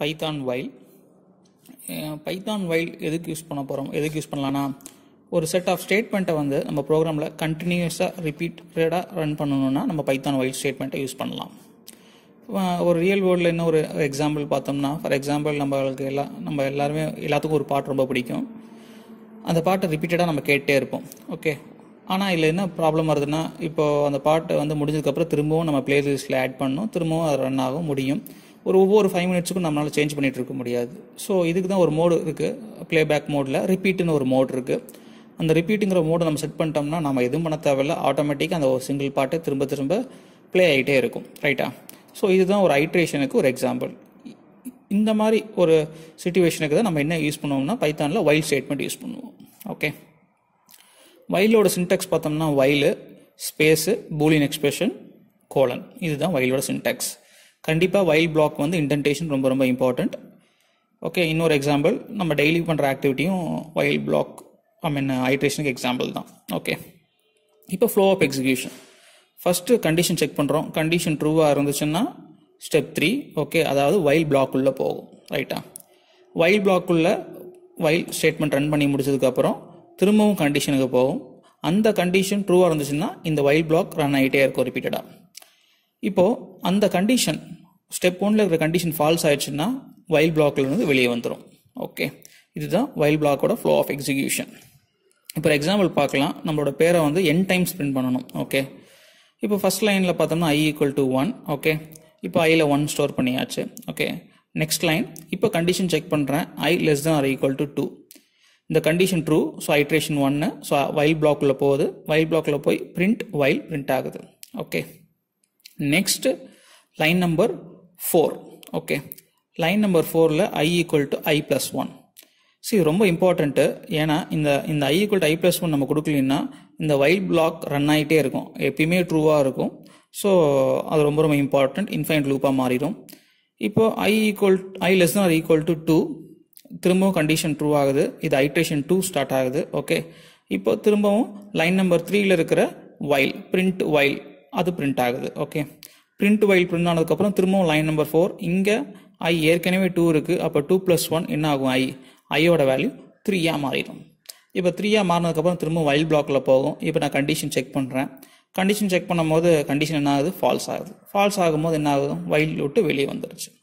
Python while Python while எதுக்கு use பண்ண போகிறோம் எதுக்கு யூஸ் பண்ணலான்னா ஒரு செட் ஆஃப் ஸ்டேட்மெண்ட்டை வந்து நம்ம ப்ரோக்ராமில் கண்டினியூஸாக ரிப்பீட்டடாக ரன் பண்ணணும்னா நம்ம பைத்தான் வைல் ஸ்டேட்மெண்ட்டை யூஸ் பண்ணலாம் ஒரு ரியல் வேர்ல்டில் இன்னும் ஒரு எக்ஸாம்பிள் பார்த்தோம்னா ஃபார் எக்ஸாம்பிள் நம்மளுக்கு எல்லா நம்ம எல்லாருமே எல்லாத்துக்கும் ஒரு பாட்டு ரொம்ப பிடிக்கும் அந்த பாட்டை ரிப்பீட்டடாக நம்ம கேட்டே இருப்போம் ஓகே ஆனால் இதில் என்ன ப்ராப்ளம் வருதுன்னா இப்போது அந்த பாட்டை வந்து முடிஞ்சதுக்கப்புறம் திரும்பவும் நம்ம பிளேலிஸ்ட்டில் ஆட் பண்ணணும் திரும்பவும் அது ரன் ஆகும் முடியும் ஒரு ஒவ்வொரு ஃபைவ் மினிட்ஸுக்கும் நம்மளால் சேஞ்ச் பண்ணிகிட்டு இருக்க முடியாது ஸோ இதுக்கு தான் ஒரு மோடு இருக்குது பேக் மோடில் ரிப்பீட்டுன்னு ஒரு மோட் இருக்குது அந்த ரிப்பீட்டுங்கிற மோடை நம்ம செட் பண்ணிட்டோம்னா நம்ம எதுவும் பண்ண தேவையில்ல ஆட்டோமேட்டிக்காக அந்த ஒரு சிங்கிள் பாட்டு திரும்ப திரும்ப ப்ளே ஆகிட்டே இருக்கும் ரைட்டா ஸோ இதுதான் ஒரு ஐட்ரேஷனுக்கு ஒரு எக்ஸாம்பிள் இந்த மாதிரி ஒரு சுச்சுவேஷனுக்கு தான் நம்ம என்ன யூஸ் பண்ணுவோம்னா பைத்தானில் வைல் ஸ்டேட்மெண்ட் யூஸ் பண்ணுவோம் ஓகே வயலோட சின்டெக்ஸ் பார்த்தோம்னா while space Boolean expression colon இதுதான் வயலோட சின்டெக்ஸ் கண்டிப்பாக வைல் பிளாக் வந்து இன்டென்டேஷன் ரொம்ப ரொம்ப இம்பார்ட்டண்ட் ஓகே இன்னொரு எக்ஸாம்பிள் நம்ம டெய்லி பண்ணுற ஆக்டிவிட்டியும் வைல் பிளாக் ஐ மீன் ஹைட்ரேஷனுக்கு எக்ஸாம்பிள் தான் ஓகே இப்போ flow of execution first condition check பண்ணுறோம் கண்டிஷன் ட்ரூவாக இருந்துச்சுன்னா ஸ்டெப் த்ரீ ஓகே அதாவது வைல் பிளாக் போகும் ரைட்டா வைல் பிளாக் உள்ள வைல் ஸ்டேட்மெண்ட் ரன் பண்ணி முடிச்சதுக்கப்புறம் திரும்பவும் கண்டிஷனுக்கு போகும் அந்த கண்டிஷன் ட்ரூவாக இருந்துச்சுன்னா இந்த வைல் பிளாக் ரன் ஆகிட்டே இருக்கும் ரிப்பீட்டடாக இப்போது அந்த கண்டிஷன் ஸ்டெப் ஒன்ல இருக்கிற கண்டிஷன் ஃபால்ஸ் ஆயிடுச்சுன்னா வைல் பிளாக்லேருந்து வெளியே வந்துடும் ஓகே இதுதான் வைல் பிளாக்கோட ஃப்ளோ ஆஃப் எக்ஸிக்யூஷன் இப்போ எக்ஸாம்பிள் பார்க்கலாம் நம்மளோட பேரை வந்து என் டைம் ஸ்பெண்ட் பண்ணணும் ஓகே இப்போ ஃபஸ்ட் லைனில் பார்த்தோம்னா I equal to one okay இப்போ ஐயில் ஒன் ஸ்டோர் பண்ணியாச்சு ஓகே நெக்ஸ்ட் லைன் இப்போ கண்டிஷன் செக் பண்ணுறேன் I less than or equal to two இந்த கண்டிஷன் ட்ரூ ஸோ ஐட்ரேஷன் ஒன்று ஸோ வைல் பிளாக்குள்ளே போகுது வைல் பிளாக்கில் போய் பிரிண்ட் வைல் பிரிண்ட் ஆகுது okay next line number four okay line number ஃபோரில் i equal I i one 1 see ரொம்ப important ஏன்னா இந்த இந்த I equal to I plus one நம்ம கொடுக்கலன்னா இந்த வைல் பிளாக் ரன் ஆகிட்டே இருக்கும் எப்பயுமே ட்ரூவாக இருக்கும் ஸோ அது ரொம்ப ரொம்ப இம்பார்ட்டன்ட் இன்ஃபைன் லூப்பாக மாறிடும் இப்போ I equal I less than equal to two திரும்பவும் கண்டிஷன் ட்ரூ ஆகுது இது ஐட்ரேஷன் டூ ஸ்டார்ட் ஆகுது ஓகே இப்போ திரும்பவும் லைன் நம்பர் த்ரீல இருக்கிற வைல் பிரிண்ட் வைல் அது பிரிண்ட் ஆகுது ஓகே பிரிண்ட் வயல் பிரிண்ட் ஆனதுக்கப்புறம் திரும்பவும் லைன் நம்பர் ஃபோர் இங்கே ஐ ஏற்கனவே டூ இருக்குது அப்போ டூ ப்ளஸ் ஒன் என்ன ஆகும் ஐ ஐயோட வேல்யூ த்ரீயாக மாறிடும் இப்போ த்ரீயாக மாறினதுக்கப்புறம் திரும்ப வயல் பிளாக்கில் போகும் இப்போ நான் கண்டிஷன் செக் பண்ணுறேன் கண்டிஷன் செக் பண்ணும்போது கண்டிஷன் என்ன ஆகுது ஃபால்ஸ் ஆகுது ஃபால்ஸ் ஆகும்போது என்ன ஆகுது வயல் விட்டு வெளியே வந்துடுச்சு